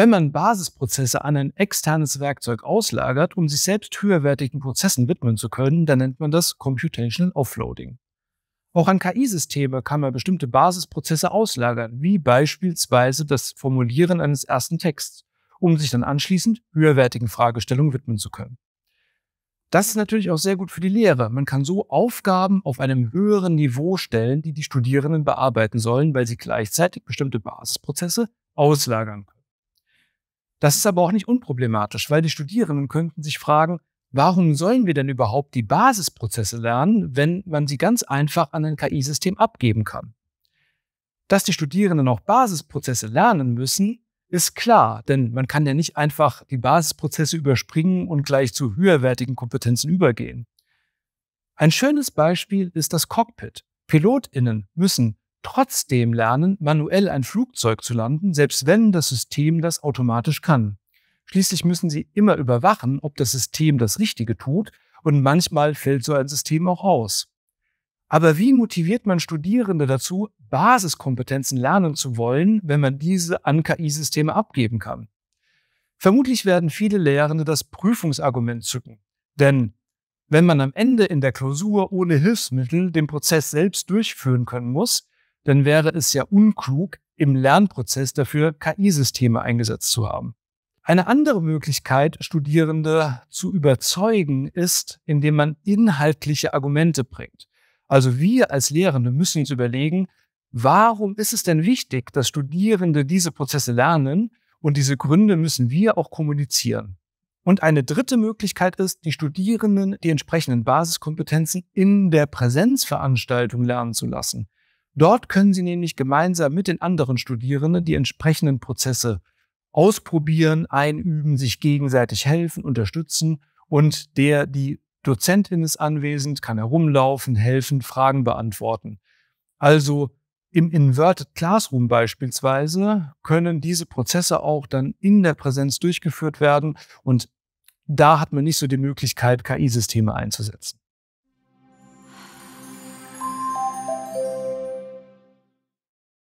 Wenn man Basisprozesse an ein externes Werkzeug auslagert, um sich selbst höherwertigen Prozessen widmen zu können, dann nennt man das Computational Offloading. Auch an KI-Systeme kann man bestimmte Basisprozesse auslagern, wie beispielsweise das Formulieren eines ersten Texts, um sich dann anschließend höherwertigen Fragestellungen widmen zu können. Das ist natürlich auch sehr gut für die Lehre. Man kann so Aufgaben auf einem höheren Niveau stellen, die die Studierenden bearbeiten sollen, weil sie gleichzeitig bestimmte Basisprozesse auslagern können. Das ist aber auch nicht unproblematisch, weil die Studierenden könnten sich fragen, warum sollen wir denn überhaupt die Basisprozesse lernen, wenn man sie ganz einfach an ein KI-System abgeben kann? Dass die Studierenden auch Basisprozesse lernen müssen, ist klar, denn man kann ja nicht einfach die Basisprozesse überspringen und gleich zu höherwertigen Kompetenzen übergehen. Ein schönes Beispiel ist das Cockpit. Pilotinnen müssen trotzdem lernen, manuell ein Flugzeug zu landen, selbst wenn das System das automatisch kann. Schließlich müssen sie immer überwachen, ob das System das Richtige tut, und manchmal fällt so ein System auch aus. Aber wie motiviert man Studierende dazu, Basiskompetenzen lernen zu wollen, wenn man diese an KI-Systeme abgeben kann? Vermutlich werden viele Lehrende das Prüfungsargument zücken. Denn wenn man am Ende in der Klausur ohne Hilfsmittel den Prozess selbst durchführen können muss, dann wäre es ja unklug, im Lernprozess dafür KI-Systeme eingesetzt zu haben. Eine andere Möglichkeit, Studierende zu überzeugen, ist, indem man inhaltliche Argumente bringt. Also wir als Lehrende müssen uns überlegen, warum ist es denn wichtig, dass Studierende diese Prozesse lernen und diese Gründe müssen wir auch kommunizieren. Und eine dritte Möglichkeit ist, die Studierenden die entsprechenden Basiskompetenzen in der Präsenzveranstaltung lernen zu lassen. Dort können Sie nämlich gemeinsam mit den anderen Studierenden die entsprechenden Prozesse ausprobieren, einüben, sich gegenseitig helfen, unterstützen und der, die Dozentin ist anwesend, kann herumlaufen, helfen, Fragen beantworten. Also im Inverted Classroom beispielsweise können diese Prozesse auch dann in der Präsenz durchgeführt werden und da hat man nicht so die Möglichkeit, KI-Systeme einzusetzen.